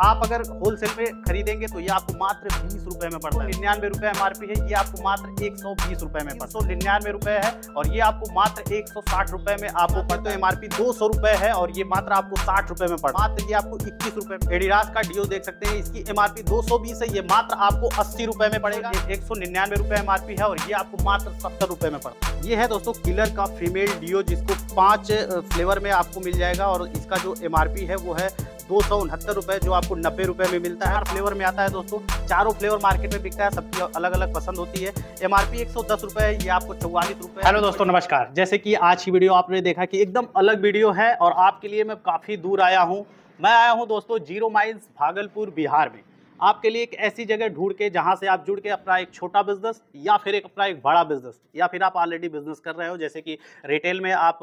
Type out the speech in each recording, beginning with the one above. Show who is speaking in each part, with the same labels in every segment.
Speaker 1: आप अगर होलसेल में खरीदेंगे तो ये आपको मात्र बीस रुपए में पड़ता है निन्यानवे रुपए एम आर पी है ये आपको मात्र एक सौ बीस रुपए में पड़ता है तो निन्यानवे रुपए है और ये आपको मात्र एक सौ साठ रुपए में आपको पड़ता है एम आर पी दो सौ रुपए है और ये मात्र आपको साठ रुपए में पड़ता है मात्र ये आपको इक्कीस रुपए एडिडास का डीओ देख सकते हैं इसकी एम आर पी दो सौ बीस है ये मात्र आपको अस्सी रुपए में पड़ेगा एक सौ निन्यानवे रुपए एम आर पी है और ये आपको मात्र सत्तर रुपए में पड़ता है ये है दोस्तों किलर का फीमेल डीओ जिसको पांच फ्लेवर में आपको मिल जाएगा और इसका जो एम आर पी है वो है दो सौ उनहत्तर रुपये जो आपको नब्बे रुपये में मिलता है हर फ्लेवर में आता है दोस्तों चारों फ्लेवर मार्केट में बिकता है सबकी अलग अलग पसंद होती है एम आर पी एक सौ दस रुपये ये आपको चौवालीस रुपये हेलो दोस्तों नमस्कार जैसे कि आज की वीडियो आपने देखा कि एकदम अलग वीडियो है और आपके लिए मैं काफ़ी दूर आया हूँ मैं आया हूँ दोस्तों जीरो माइल्स भागलपुर बिहार में आपके लिए एक ऐसी जगह ढूंढ के जहाँ से आप जुड़ के अपना एक छोटा बिजनेस या फिर एक अपना एक बड़ा बिजनेस या फिर आप ऑलरेडी बिजनेस कर रहे हो जैसे कि रिटेल में आप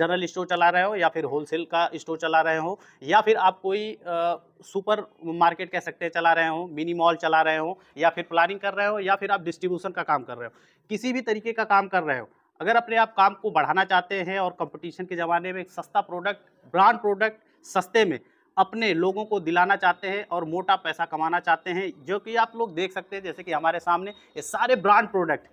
Speaker 1: जनरल स्टोर चला रहे हो या फिर होलसेल का स्टोर चला रहे हो या फिर आप कोई सुपर मार्केट कह सकते हैं चला रहे हो मिनी मॉल चला रहे हो या फिर प्लानिंग कर रहे हो या फिर आप डिस्ट्रीब्यूशन का काम कर रहे हो किसी भी तरीके का काम कर रहे हो अगर अपने आप काम को बढ़ाना चाहते हैं और कंपटीशन के ज़माने में एक सस्ता प्रोडक्ट ब्रांड प्रोडक्ट सस्ते में अपने लोगों को दिलाना चाहते हैं और मोटा पैसा कमाना चाहते हैं जो कि आप लोग देख सकते हैं जैसे कि हमारे सामने ये सारे ब्रांड प्रोडक्ट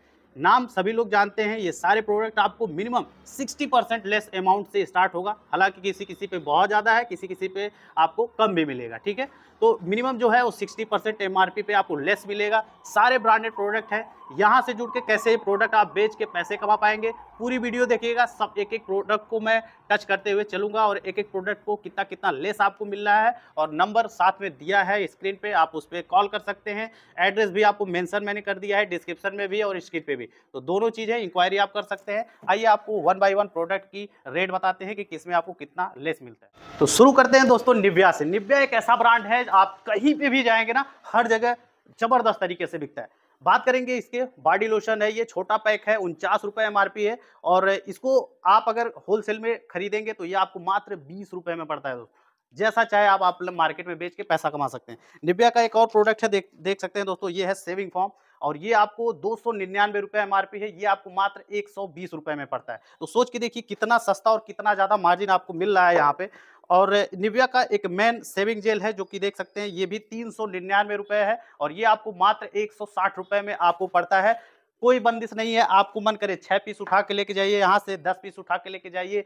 Speaker 1: नाम सभी लोग जानते हैं ये सारे प्रोडक्ट आपको मिनिमम 60 परसेंट लेस अमाउंट से स्टार्ट होगा हालांकि किसी किसी पे बहुत ज़्यादा है किसी किसी पे आपको कम भी मिलेगा ठीक है तो मिनिमम जो है वो 60 परसेंट एम पे आपको लेस मिलेगा सारे ब्रांडेड प्रोडक्ट हैं यहाँ से जुड़ के कैसे प्रोडक्ट आप बेच के पैसे कमा पाएंगे पूरी वीडियो देखिएगा सब एक एक प्रोडक्ट को मैं टच करते हुए चलूँगा और एक एक प्रोडक्ट को कितना कितना लेस आपको मिल रहा है और नंबर साथ में दिया है स्क्रीन पर आप उस पर कॉल कर सकते हैं एड्रेस भी आपको मैंसन मैंने कर दिया है डिस्क्रिप्शन में भी और स्क्रीन पर भी भी तो दोनों चीज़ें इंक्वायरी आप कर सकते हैं आइए आपको वन बाई वन प्रोडक्ट की रेट बताते हैं कि किसमें आपको कितना लेस मिलता है तो शुरू करते हैं दोस्तों निव्या से निव्या एक ऐसा ब्रांड है आप कहीं पर भी जाएंगे ना हर जगह जबरदस्त तरीके से बिकता है बात करेंगे इसके बॉडी लोशन है ये छोटा पैक है उनचास रुपये एम है और इसको आप अगर होलसेल में खरीदेंगे तो ये आपको मात्र बीस रुपये में पड़ता है दोस्तों जैसा चाहे आप आप मार्केट मतलब में बेच के पैसा कमा सकते हैं निबिया का एक और प्रोडक्ट है देख देख सकते हैं दोस्तों ये है सेविंग फॉर्म और ये आपको दो सौ निन्यानवे रुपये एमआरपी है ये आपको मात्र एक सौ बीस रुपए में पड़ता है तो सोच के देखिए कितना सस्ता और कितना ज़्यादा मार्जिन आपको मिल रहा है यहाँ पे और निविया का एक मेन सेविंग जेल है जो कि देख सकते हैं ये भी तीन सौ निन्यानवे रुपये है और ये आपको मात्र एक सौ साठ रुपए में आपको पड़ता है कोई बंदिश नहीं है आपको मन करे छः पीस उठा के लेके जाइए यहाँ से दस पीस उठा के लेके जाइए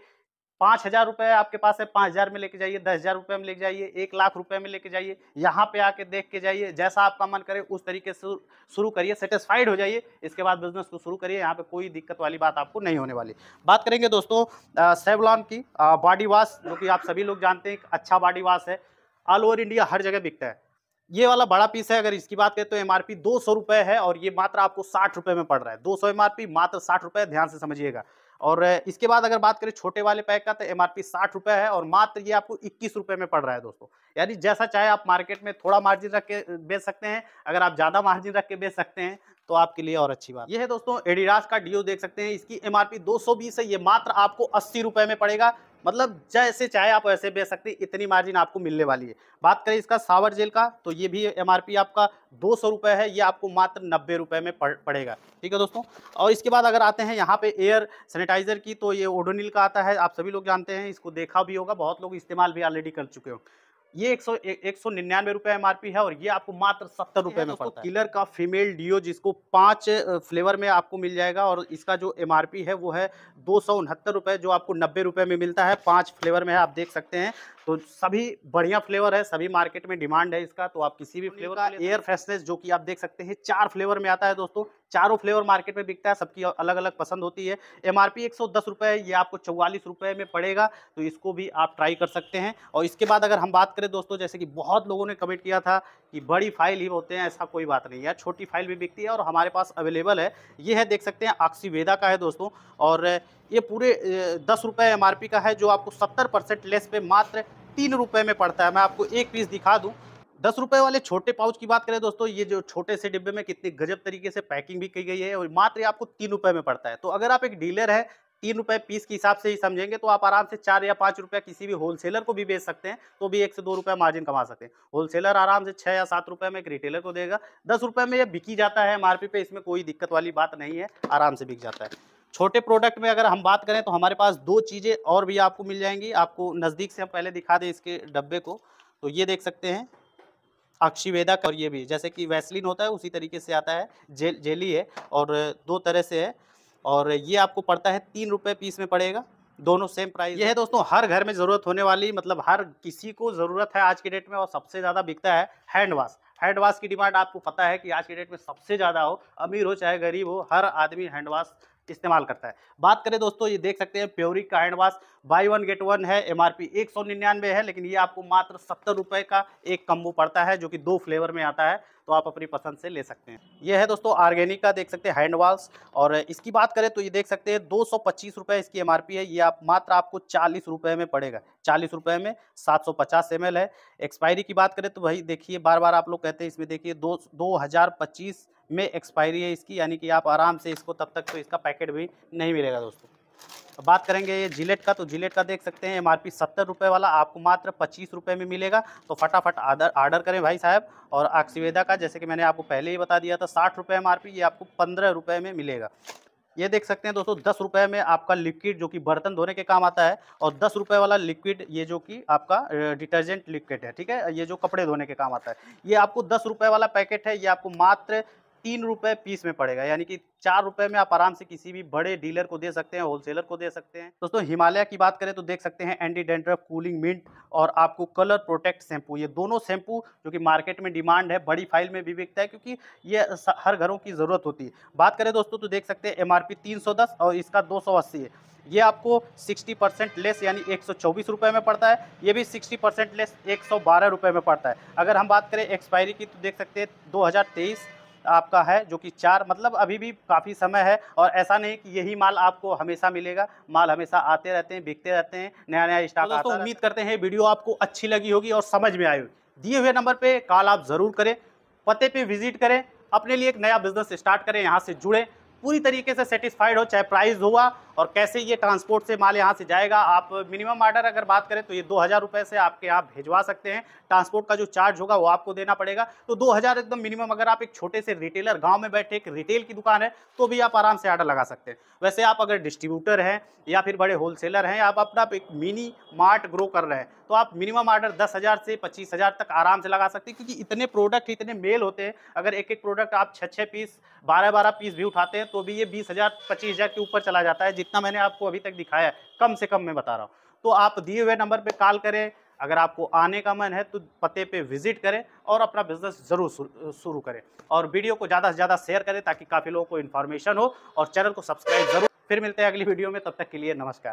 Speaker 1: पाँच हजार रुपये आपके पास है पाँच हजार में लेके जाइए दस हजार रुपये में लेके जाइए एक लाख रुपये में लेके जाइए यहाँ पे आके देख के जाइए जैसा आपका मन करे उस तरीके से शुरू करिए सेटिस्फाइड हो जाइए इसके बाद बिजनेस को शुरू करिए यहाँ पे कोई दिक्कत वाली बात आपको नहीं होने वाली बात करेंगे दोस्तों सेवलॉन की बॉडी वॉश जो कि आप सभी लोग जानते हैं अच्छा बॉडी वॉश है ऑल ओवर इंडिया हर जगह बिकता है ये वाला बड़ा पीस है अगर इसकी बात करें तो एम आर है और ये मात्र आपको साठ में पड़ रहा है दो सौ मात्र साठ ध्यान से समझिएगा और इसके बाद अगर बात करें छोटे वाले पैक का तो एम आर है और मात्र ये आपको इक्कीस में पड़ रहा है दोस्तों यानी जैसा चाहे आप मार्केट में थोड़ा मार्जिन रख के बेच सकते हैं अगर आप ज़्यादा मार्जिन रख के बेच सकते हैं तो आपके लिए और अच्छी बात ये है दोस्तों एडिडास का डीओ देख सकते हैं इसकी एमआरपी 220 है ये मात्र आपको अस्सी रुपए में पड़ेगा मतलब जैसे चाहे आप वैसे बेच सकते इतनी मार्जिन आपको मिलने वाली है बात करें इसका सावर जेल का तो ये भी एमआरपी आपका दो सौ रुपये है ये आपको मात्र नब्बे रुपये में पड़, पड़ेगा ठीक है दोस्तों और इसके बाद अगर आते हैं यहाँ पे एयर सैनिटाइज़र की तो ये ओडोनिल का आता है आप सभी लोग जानते हैं इसको देखा भी होगा बहुत लोग इस्तेमाल भी ऑलरेडी कर चुके हो ये एक सौ एक सौ निन्यानवे रुपए एम है और ये आपको मात्र सत्तर रुपए तो में पड़ता तो है किलर का फीमेल डिओ जिसको पांच फ्लेवर में आपको मिल जाएगा और इसका जो एम है वो है दो सौ उनहत्तर रुपए जो आपको नब्बे रुपए में मिलता है पांच फ्लेवर में है आप देख सकते हैं तो सभी बढ़िया फ्लेवर है सभी मार्केट में डिमांड है इसका तो आप किसी भी फ्लेवर का एयर फ्रेशनेस जो कि आप देख सकते हैं चार फ्लेवर में आता है दोस्तों चारों फ्लेवर मार्केट में बिकता है सबकी अलग अलग पसंद होती है एम आर पी एक सौ दस रुपये ये आपको चौवालीस रुपये में पड़ेगा तो इसको भी आप ट्राई कर सकते हैं और इसके बाद अगर हम बात करें दोस्तों जैसे कि बहुत लोगों ने कमेंट किया था कि बड़ी फाइल ही होते हैं ऐसा कोई बात नहीं है छोटी फाइल भी बिकती है और हमारे पास अवेलेबल है ये है देख सकते हैं ऑक्सीवेदा का है दोस्तों और ये पूरे दस रुपये एम का है जो आपको सत्तर परसेंट लेस पे मात्र तीन रुपये में पड़ता है मैं आपको एक पीस दिखा दूँ दस रुपये वाले छोटे पाउच की बात करें दोस्तों ये जो छोटे से डिब्बे में कितनी गजब तरीके से पैकिंग भी की गई है और मात्र आपको तीन रुपये में पड़ता है तो अगर आप एक डीलर है तीन रुपये पीस के हिसाब से ही समझेंगे तो आप आराम से चार या पाँच रुपया किसी भी होलसेलर को भी बेच सकते हैं तो भी एक से दो रुपये मार्जिन कमा सकते हैं होलसेलर आराम से छः या सात रुपये में एक रिटेलर को देगा दस रुपये में यह बिकी जाता है एम पे इसमें कोई दिक्कत वाली बात नहीं है आराम से बिक जाता है छोटे प्रोडक्ट में अगर हम बात करें तो हमारे पास दो चीज़ें और भी आपको मिल जाएंगी आपको नज़दीक से हम पहले दिखा दें इसके डब्बे को तो ये देख सकते हैं अक्षिवेदक और ये भी जैसे कि वैसलिन होता है उसी तरीके से आता है जेल जेली है और दो तरह से है और ये आपको पड़ता है तीन रुपये पीस में पड़ेगा दोनों सेम प्राइस ये है दोस्तों हर घर में ज़रूरत होने वाली मतलब हर किसी को ज़रूरत है आज के डेट में और सबसे ज़्यादा बिकता है हैंड वॉश हैंड वॉश की डिमांड आपको पता है कि आज के डेट में सबसे ज़्यादा हो अमीर हो चाहे गरीब हो हर आदमी हैंड वॉश इस्तेमाल करता है बात करें दोस्तों ये देख सकते हैं प्योरिक का hand wash buy one get one है एम आर पी एक सौ निन्यानवे है लेकिन ये आपको मात्र सत्तर रुपये का एक कम्बो पड़ता है जो कि दो फ्लेवर में आता है तो आप अपनी पसंद से ले सकते हैं ये है दोस्तों ऑर्गेनिक का देख सकते हैं हैंड और इसकी बात करें तो ये देख सकते हैं दो सौ इसकी एम है ये आप मात्र आपको चालीस रुपये में पड़ेगा चालीस रुपये में सात सौ पचास एम एल है एक्सपायरी की बात करें तो वही देखिए बार बार आप लोग कहते हैं इसमें देखिए दो दो हज़ार पच्चीस में एक्सपायरी है इसकी यानी कि आप आराम से इसको तब तक तो इसका पैकेट भी नहीं मिलेगा दोस्तों बात करेंगे ये जिलेट का तो जिलेट का देख सकते हैं एम आर पी सत्तर रुपये वाला आपको मात्र पच्चीस रुपये में मिलेगा तो फटाफट आदर आर्डर करें भाई साहब और आक्सीवेदा का जैसे कि मैंने आपको पहले ही बता दिया था साठ रुपये एम आर पी ये आपको पंद्रह रुपये में मिलेगा ये देख सकते हैं दोस्तों दस रुपये में आपका लिक्विड जो कि बर्तन धोने के काम आता है और दस रुपये वाला लिक्विड ये जो कि आपका डिटर्जेंट लिक्विड है ठीक है ये जो कपड़े धोने के काम आता है ये आपको दस रुपये वाला पैकेट है ये आपको मात्र तीन रुपये पीस में पड़ेगा यानी कि चार रुपये में आप आराम से किसी भी बड़े डीलर को दे सकते हैं होलसेलर को दे सकते हैं दोस्तों हिमालय की बात करें तो देख सकते हैं एंटी डेंड्रफ कूलिंग मिंट और आपको कलर प्रोटेक्ट शैम्पू ये दोनों शैम्पू जो कि मार्केट में डिमांड है बड़ी फाइल में भी बिकता है क्योंकि ये हर घरों की ज़रूरत होती है बात करें दोस्तों तो देख सकते हैं एम आर और इसका दो है ये आपको 60 परसेंट लेस यानी एक रुपए में पड़ता है ये भी 60 परसेंट लेस एक रुपए में पड़ता है अगर हम बात करें एक्सपायरी की तो देख सकते हैं आपका है जो कि चार मतलब अभी भी काफ़ी समय है और ऐसा नहीं कि यही माल आपको हमेशा मिलेगा माल हमेशा आते रहते हैं बिकते रहते हैं नया नया स्टॉक तो उम्मीद करते हैं वीडियो आपको अच्छी लगी होगी और समझ में आई होगी दिए हुए नंबर पर कॉल आप ज़रूर करें पते पर विजिट करें अपने लिए एक नया बिजनेस स्टार्ट करें यहाँ से जुड़ें पूरी तरीके से सेटिस्फाइड हो चाहे प्राइस हुआ और कैसे ये ट्रांसपोर्ट से माल यहाँ से जाएगा आप मिनिमम आर्डर अगर बात करें तो ये दो हज़ार रुपये से आपके यहाँ भिजवा सकते हैं ट्रांसपोर्ट का जो चार्ज होगा वो आपको देना पड़ेगा तो दो हज़ार एकदम मिनिमम अगर आप एक छोटे से रिटेलर गाँव में बैठे एक रिटेल की दुकान है तो भी आप आराम से आर्डर लगा सकते हैं वैसे आप अगर डिस्ट्रीब्यूटर हैं या फिर बड़े होलसेलर हैं आप अपना एक मिनी मार्ट ग्रो कर रहे हैं तो आप मिनिमम आर्डर दस हज़ार से पच्चीस हज़ार तक आराम से लगा सकते हैं क्योंकि इतने प्रोडक्ट इतने मेल होते हैं अगर एक एक प्रोडक्ट आप छः छः पीस बारह बारह पीस भी उठाते हैं तो भी ये बीस हज़ार पच्चीस हज़ार के ऊपर चला जाता है जितना मैंने आपको अभी तक दिखाया है कम से कम मैं बता रहा हूँ तो आप दिए हुए नंबर पर कॉल करें अगर आपको आने का मन है तो पते पे विजिट करें और अपना बिजनेस ज़रूर शुरू करें और वीडियो को ज़्यादा से ज़्यादा शेयर करें ताकि काफ़ी लोगों को इन्फॉर्मेशन हो और चैनल को सब्सक्राइब ज़रूर फिर मिलते हैं अगली वीडियो में तब तक के लिए नमस्कार